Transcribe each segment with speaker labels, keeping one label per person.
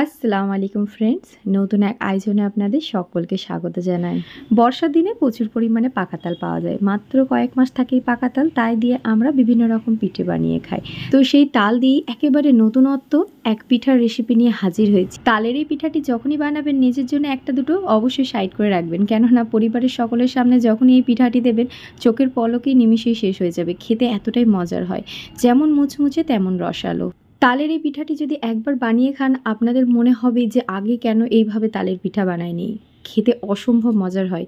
Speaker 1: আসসালামু আলাইকুম ফ্রেন্ডস নতুন এক আয়োজনে আপনাদের সকলকে স্বাগত জানাই বর্ষার দিনে প্রচুর পরিমাণে পাকাতাল পাওয়া যায় মাত্র কয়েক মাস থাকেই পাকাতাল তাই দিয়ে আমরা বিভিন্ন রকম পিঠে বানিয়ে খাই তো সেই তাল দিয়েই একেবারে নতুনত্ব এক পিঠার রেসিপি নিয়ে হাজির হয়েছি তালের এই পিঠাটি যখনই বানাবেন নিজের জন্য একটা দুটো অবশ্যই সাইড করে রাখবেন কেননা পরিবারের সকলের সামনে যখনই এই পিঠাটি দেবেন চোখের পলকেই নিমিশেই শেষ হয়ে যাবে খেতে এতটাই মজার হয় যেমন মুচমুচে তেমন রসালো তালের এই পিঠাটি যদি একবার বানিয়ে খান আপনাদের মনে হবে যে আগে কেন এইভাবে তালের পিঠা বানায়নি খেতে অসম্ভব মজার হয়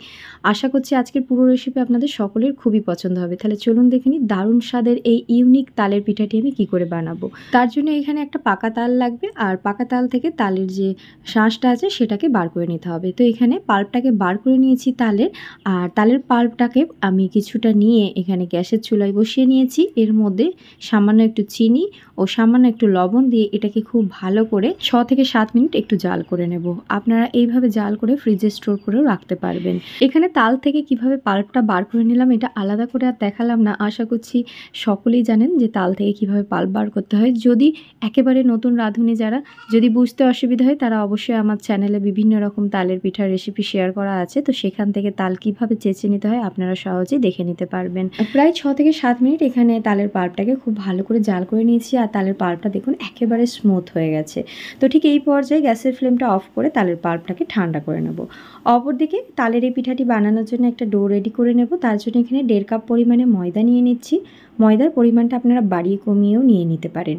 Speaker 1: আশা করছি আজকের পুরো রেসিপি আপনাদের সকলের খুবই পছন্দ হবে তাহলে চলুন দেখে নিই দারুণ স্বাদের এই ইউনিক তালের পিঠাটি আমি কি করে বানাবো তার জন্য এখানে একটা পাকা তাল লাগবে আর পাকা তাল থেকে তালের যে শাঁসটা আছে সেটাকে বার করে নিতে হবে তো এখানে পাল্পটাকে বার করে নিয়েছি তালের আর তালের পাল্পটাকে আমি কিছুটা নিয়ে এখানে গ্যাসের চুলায় বসিয়ে নিয়েছি এর মধ্যে সামান্য একটু চিনি ও সামান্য একটু লবণ দিয়ে এটাকে খুব ভালো করে ছ থেকে সাত মিনিট একটু জাল করে নেব আপনারা এইভাবে জাল করে ফ্রিজে ফ্রিজে স্টোর করেও রাখতে পারবেন এখানে তাল থেকে কিভাবে পাল্পটা বার করে নিলাম এটা আলাদা করে আর দেখালাম না আশা করছি সকলেই জানেন যে তাল থেকে কিভাবে পাল্প বার করতে হয় যদি একেবারে নতুন রাঁধুনি যারা যদি বুঝতে অসুবিধা হয় তারা অবশ্যই আমার চ্যানেলে বিভিন্ন রকম তালের পিঠার রেসিপি শেয়ার করা আছে তো সেখান থেকে তাল কিভাবে চেঁচে নিতে হয় আপনারা সহজেই দেখে নিতে পারবেন প্রায় ছ থেকে সাত মিনিট এখানে তালের পাল্পটাকে খুব ভালো করে জাল করে নিয়েছি আর তালের পাল্পটা দেখুন একেবারে স্মুথ হয়ে গেছে তো ঠিক এই পর্যায়ে গ্যাসের ফ্লেমটা অফ করে তালের পাল্পটাকে ঠান্ডা করে নেব অপরদিকে তালের এই পিঠাটি বানানোর জন্য একটা ডো রেডি করে নেব তার জন্য এখানে দেড় কাপ পরিমাণে ময়দা নিয়ে নিচ্ছি ময়দার পরিমাণটা আপনারা বাড়িয়ে কমিয়েও নিয়ে নিতে পারেন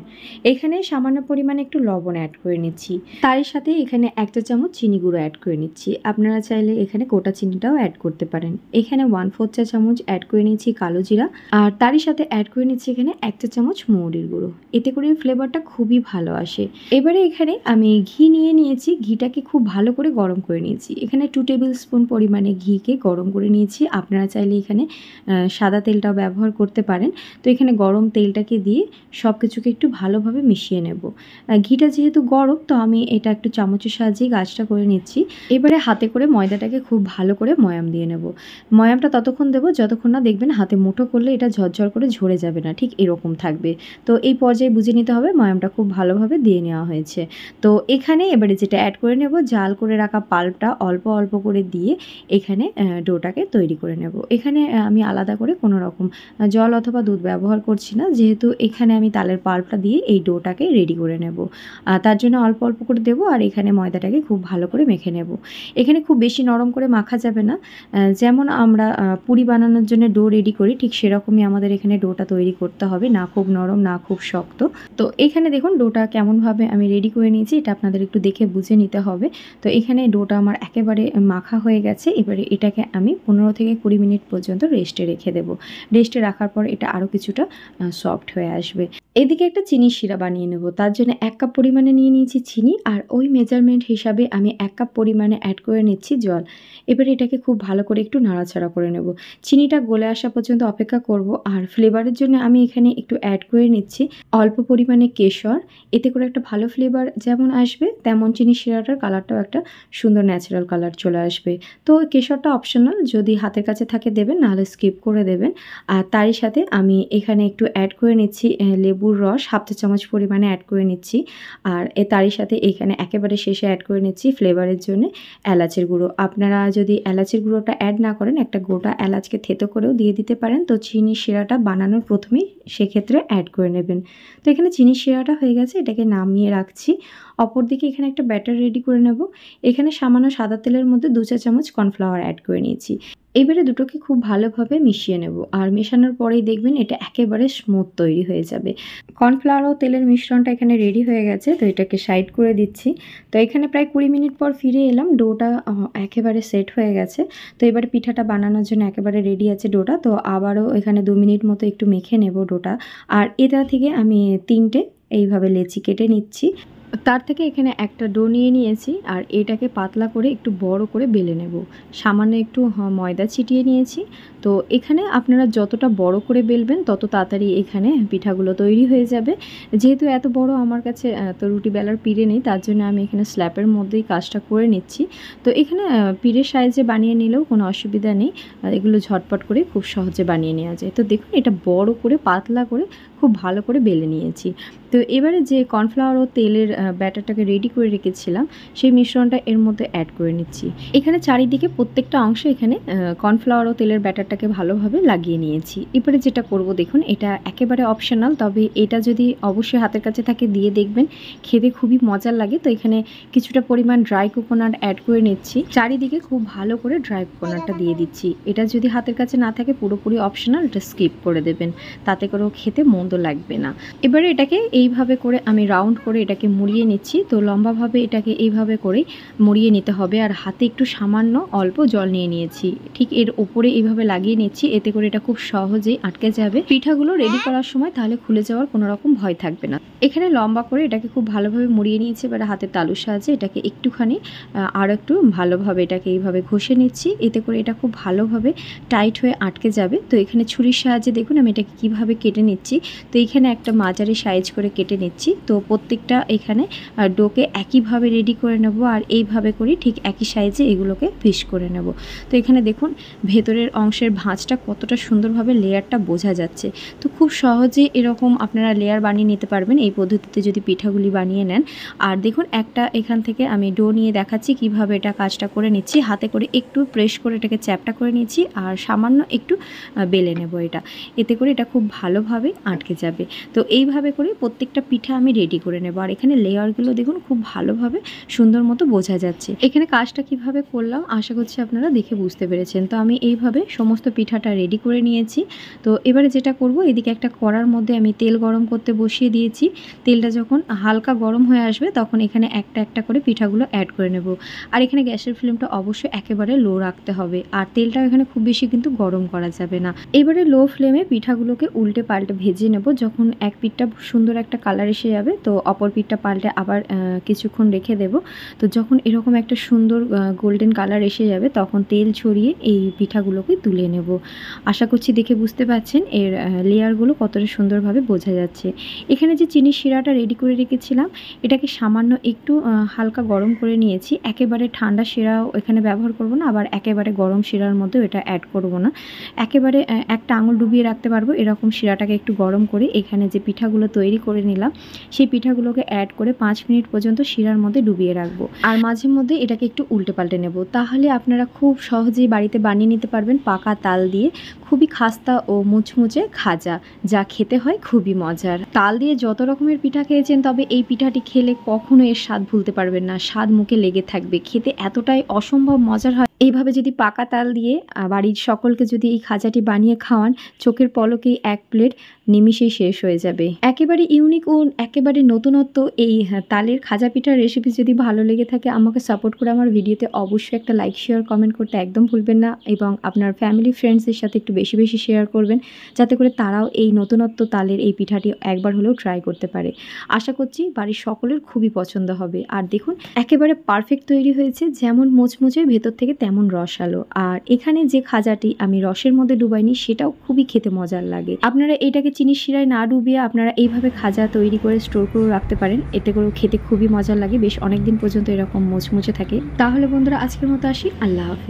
Speaker 1: এখানে সামান্য পরিমাণে একটু লবণ অ্যাড করে নিচ্ছি তার সাথে এখানে একটা চামচ চিনি গুঁড়ো অ্যাড করে নিচ্ছি আপনারা চাইলে এখানে গোটা চিনিটাও অ্যাড করতে পারেন এখানে ওয়ান ফোর চা চামচ অ্যাড করে নিচ্ছি কালো জিরা আর তারই সাথে অ্যাড করে নিচ্ছি এখানে এক চা চামচ মৌরির গুঁড়ো এতে করে ফ্লেভারটা খুবই ভালো আসে এবারে এখানে আমি ঘি নিয়ে নিয়েছি ঘিটাকে খুব ভালো করে গরম করে নিয়েছি এখানে টু টেবিল স্পুন পরিমাণে ঘিকে গরম করে নিয়েছি আপনারা চাইলে এখানে সাদা তেলটাও ব্যবহার করতে পারেন তো এখানে গরম তেলটাকে দিয়ে সব কিছুকে একটু ভালোভাবে মিশিয়ে নেব ঘিটা যেহেতু গরম তো আমি এটা একটু চামচের সাহায্যে গাছটা করে নিচ্ছি এবারে হাতে করে ময়দাটাকে খুব ভালো করে ময়াম দিয়ে নেব ময়ামটা ততক্ষণ দেবো যতক্ষণ না দেখবেন হাতে মুঠো করলে এটা ঝরঝর করে ঝরে যাবে না ঠিক এরকম থাকবে তো এই পর্যায়ে বুঝে নিতে হবে ময়ামটা খুব ভালোভাবে দিয়ে নেওয়া হয়েছে তো এখানে এবারে যেটা অ্যাড করে নেব জাল করে রাখা পাল্পটা অল্প অল্প করে দিয়ে এখানে ডোটাকে তৈরি করে নেব এখানে আমি আলাদা করে কোনো রকম জল অথবা দুধ ব্যবহার করছি না যেহেতু এখানে আমি তালের পাল্পটা দিয়ে এই ডোটাকে রেডি করে নেব তার জন্য অল্প অল্প করে দেবো আর এখানে ময়দাটাকে খুব ভালো করে মেখে নেব এখানে খুব বেশি নরম করে মাখা যাবে না যেমন আমরা পুরি বানানোর জন্য ডো রেডি করি ঠিক সেরকমই আমাদের এখানে ডোটা তৈরি করতে হবে না খুব নরম না খুব শক্ত তো এখানে দেখুন ডোটা কেমনভাবে আমি রেডি করে নিয়েছি এটা আপনাদের একটু দেখে বুঝে নিতে হবে তো এখানে ডোটা আমার একে একেবারে মাখা হয়ে গেছে এবারে এটাকে আমি পনেরো থেকে কুড়ি মিনিট পর্যন্ত রেস্টে রেখে দেব রেস্টে রাখার পর এটা আরও কিছুটা সফট হয়ে আসবে এদিকে একটা চিনি শিরা বানিয়ে নেব তার জন্য এক কাপ পরিমাণে নিয়ে নিয়েছি চিনি আর ওই মেজারমেন্ট হিসাবে আমি এক কাপ পরিমাণে অ্যাড করে নিচ্ছি জল এবারে এটাকে খুব ভালো করে একটু নাড়াচাড়া করে নেব চিনিটা গলে আসা পর্যন্ত অপেক্ষা করব আর ফ্লেভারের জন্য আমি এখানে একটু অ্যাড করে নিচ্ছি অল্প পরিমাণে কেশর এতে করে একটা ভালো ফ্লেভার যেমন আসবে তেমন চিনি শিরাটার কালারটাও একটা সুন্দর ন্যাচারাল কালার চলে আসবে তো ওই কেশরটা অপশনাল যদি হাতের কাছে থাকে দেবেন নাহলে স্কিপ করে দেবেন আর তারই সাথে আমি এখানে একটু অ্যাড করে নিচ্ছি লেবুর রস হাফ চা চামচ পরিমাণে অ্যাড করে নিচ্ছি আর এ তারই সাথে এখানে একেবারে শেষে অ্যাড করে নিচ্ছি ফ্লেভারের জন্য এলাচের গুঁড়ো আপনারা যদি এলাচের গুঁড়োটা অ্যাড না করেন একটা গোটা এলাচকে থেতো করেও দিয়ে দিতে পারেন তো চিনি শিরাটা বানানোর প্রথমেই সেক্ষেত্রে অ্যাড করে নেবেন তো এখানে চিনি শিরাটা হয়ে গেছে এটাকে নামিয়ে রাখছি অপরদিকে এখানে একটা ব্যাটার রেডি করে নেব এখানে সামান্য সাদা তেলের মধ্যে দু চা চামচ কর্নফ্লাওয়ার অ্যাড করে নিয়েছি এবারে দুটোকে খুব ভালোভাবে মিশিয়ে নেব আর মেশানোর পরেই দেখবেন এটা একেবারে স্মুথ তৈরি হয়ে যাবে কর্নফ্লাওয়ার ও তেলের মিশ্রণটা এখানে রেডি হয়ে গেছে তো এটাকে সাইড করে দিচ্ছি তো এখানে প্রায় কুড়ি মিনিট পর ফিরে এলাম ডোটা একেবারে সেট হয়ে গেছে তো এবার পিঠাটা বানানোর জন্য একেবারে রেডি আছে ডোটা তো আবারও এখানে দু মিনিট মতো একটু মেখে নেব ডোটা আর এটা থেকে আমি তিনটে এইভাবে লেচি কেটে নিচ্ছি তার থেকে এখানে একটা ডো নিয়ে নিয়েছি আর এটাকে পাতলা করে একটু বড় করে বেলে নেব সামান্য একটু ময়দা ছিটিয়ে নিয়েছি তো এখানে আপনারা যতটা বড় করে বেলবেন তত তাড়াতাড়ি এখানে পিঠাগুলো তৈরি হয়ে যাবে যেহেতু এত বড় আমার কাছে তো রুটি বেলার পিড়ে নেই তার জন্য আমি এখানে স্ল্যাপের মধ্যেই কাজটা করে নিচ্ছি তো এখানে পিড়ের সাইজে বানিয়ে নিলেও কোনো অসুবিধা নেই এগুলো ঝটপট করে খুব সহজে বানিয়ে নেওয়া যায় তো দেখুন এটা বড় করে পাতলা করে খুব ভালো করে বেলে নিয়েছি তো এবারে যে কর্নফ্লাওয়ার ও তেলের ব্যাটারটাকে রেডি করে রেখেছিলাম সেই মিশ্রণটা এর মধ্যে অ্যাড করে নিচ্ছি এখানে চারিদিকে প্রত্যেকটা অংশে এখানে কর্নফ্লাওয়ার ও তেলের ব্যাটারটাকে ভালোভাবে লাগিয়ে নিয়েছি এবারে যেটা করব দেখুন এটা একেবারে অপশনাল তবে এটা যদি অবশ্যই হাতের কাছে থাকে দিয়ে দেখবেন খেতে খুবই মজার লাগে তো এখানে কিছুটা পরিমাণ ড্রাই কোকোনাট অ্যাড করে নিচ্ছি চারিদিকে খুব ভালো করে ড্রাই কোকোনাটটা দিয়ে দিচ্ছি এটা যদি হাতের কাছে না থাকে পুরোপুরি অপশনাল এটা স্কিপ করে দেবেন তাতে করেও খেতে মন মন্দ লাগবে না এবারে এটাকে এইভাবে করে আমি রাউন্ড করে এটাকে মুড়িয়ে নিচ্ছি তো লম্বাভাবে এটাকে এইভাবে করে মুড়িয়ে নিতে হবে আর হাতে একটু সামান্য অল্প জল নিয়ে নিয়েছি ঠিক এর ওপরে এইভাবে লাগিয়ে নিচ্ছি এতে করে এটা খুব সহজেই আটকে যাবে পিঠাগুলো রেডি করার সময় তাহলে খুলে যাওয়ার কোনো রকম ভয় থাকবে না এখানে লম্বা করে এটাকে খুব ভালোভাবে মুড়িয়ে নিয়েছি এবার হাতের তালুর সাহায্যে এটাকে একটুখানি আর একটু ভালোভাবে এটাকে এইভাবে ঘষে নিচ্ছি এতে করে এটা খুব ভালোভাবে টাইট হয়ে আটকে যাবে তো এখানে ছুরির সাহায্যে দেখুন আমি এটাকে কিভাবে কেটে নিচ্ছি তো এইখানে একটা মাঝারি সাইজ করে কেটে নিচ্ছি তো প্রত্যেকটা এখানে ডোকে একইভাবে রেডি করে নেব আর এইভাবে করি ঠিক একই সাইজে এগুলোকে ফিশ করে নেব তো এখানে দেখুন ভেতরের অংশের ভাঁজটা কতটা সুন্দরভাবে লেয়ারটা বোঝা যাচ্ছে তো খুব সহজে এরকম আপনারা লেয়ার বানিয়ে নিতে পারবেন এই পদ্ধতিতে যদি পিঠাগুলি বানিয়ে নেন আর দেখুন একটা এখান থেকে আমি ডো নিয়ে দেখাচ্ছি কিভাবে এটা কাজটা করে নিচ্ছি হাতে করে একটু প্রেস করে এটাকে চ্যাপটা করে নিচ্ছি আর সামান্য একটু বেলে নেব এটা এতে করে এটা খুব ভালোভাবে আটকে থেকে যাবে তো এইভাবে করে প্রত্যেকটা পিঠা আমি রেডি করে নেবো আর এখানে লেয়ারগুলো দেখুন খুব ভালোভাবে সুন্দর মতো বোঝা যাচ্ছে এখানে কাজটা কিভাবে করলাম আশা করছি আপনারা দেখে বুঝতে পেরেছেন তো আমি এইভাবে সমস্ত পিঠাটা রেডি করে নিয়েছি তো এবারে যেটা করব এদিকে একটা কড়ার মধ্যে আমি তেল গরম করতে বসিয়ে দিয়েছি তেলটা যখন হালকা গরম হয়ে আসবে তখন এখানে একটা একটা করে পিঠাগুলো অ্যাড করে নেব আর এখানে গ্যাসের ফ্লেমটা অবশ্যই একেবারে লো রাখতে হবে আর তেলটা এখানে খুব বেশি কিন্তু গরম করা যাবে না এবারে লো ফ্লেমে পিঠাগুলোকে উল্টে পাল্টে ভেজে নেব যখন এক পিঠটা সুন্দর একটা কালার এসে যাবে তো অপর পিঠটা পাল্টে আবার কিছুক্ষণ রেখে দেব তো যখন এরকম একটা সুন্দর গোল্ডেন কালার এসে যাবে তখন তেল ছড়িয়ে এই পিঠাগুলোকে তুলে নেব আশা করছি দেখে বুঝতে পারছেন এর লেয়ারগুলো কতটা সুন্দরভাবে বোঝা যাচ্ছে এখানে যে চিনি শিরাটা রেডি করে রেখেছিলাম এটাকে সামান্য একটু হালকা গরম করে নিয়েছি একেবারে ঠান্ডা শিরাও এখানে ব্যবহার করব না আবার একেবারে গরম শিরার মধ্যেও এটা অ্যাড করব না একেবারে একটা আঙুল ডুবিয়ে রাখতে পারবো এরকম শিরাটাকে একটু গরম করে এখানে যে পিঠাগুলো তৈরি করে নিলাম সেই পিঠাগুলোকে অ্যাড করে পাঁচ মিনিট পর্যন্ত শিরার মধ্যে ডুবিয়ে রাখবো আর মাঝে মধ্যে এটাকে একটু উল্টে পাল্টে নেব তাহলে আপনারা খুব সহজেই বাড়িতে বানিয়ে নিতে পারবেন পাকা তাল দিয়ে খুবই খাস্তা ও মুচমুচে খাজা যা খেতে হয় খুবই মজার তাল দিয়ে যত রকমের পিঠা খেয়েছেন তবে এই পিঠাটি খেলে কখনো এর স্বাদ ভুলতে পারবেন না স্বাদ মুখে লেগে থাকবে খেতে এতটাই অসম্ভব মজার হয় এইভাবে যদি পাকা তাল দিয়ে বাড়ির সকলকে যদি এই খাজাটি বানিয়ে খাওয়ান চোখের পলকেই এক প্লেট নিমিশেই শেষ হয়ে যাবে একেবারে ইউনিক ও একেবারে নতুনত্ব এই হ্যাঁ, তালের খাজা পিঠার রেসিপি যদি ভালো লেগে থাকে আমাকে সাপোর্ট করে আমার ভিডিওতে অবশ্যই একটা লাইক শেয়ার কমেন্ট করতে একদম ভুলবেন না এবং আপনার ফ্যামিলি ফ্রেন্ডসের সাথে একটু বেশি বেশি শেয়ার করবেন যাতে করে তারাও এই নতুনত্ব তালের এই পিঠাটি একবার হলেও ট্রাই করতে পারে আশা করছি বাড়ির সকলের খুবই পছন্দ হবে আর দেখুন একেবারে পারফেক্ট তৈরি হয়েছে যেমন মোচমোচে ভেতর থেকে কেমন রসালো আর এখানে যে খাজাটি আমি রসের মধ্যে ডুবাইনি সেটাও খুবই খেতে মজার লাগে আপনারা এটাকে চিনির শিরায় না ডুবিয়ে আপনারা এইভাবে খাজা তৈরি করে স্টোর করে রাখতে পারেন এতে করেও খেতে খুবই মজার লাগে বেশ অনেকদিন পর্যন্ত এরকম মোচমুচে থাকে তাহলে বন্ধুরা আজকের মতো আসি আল্লাহ হাফিজ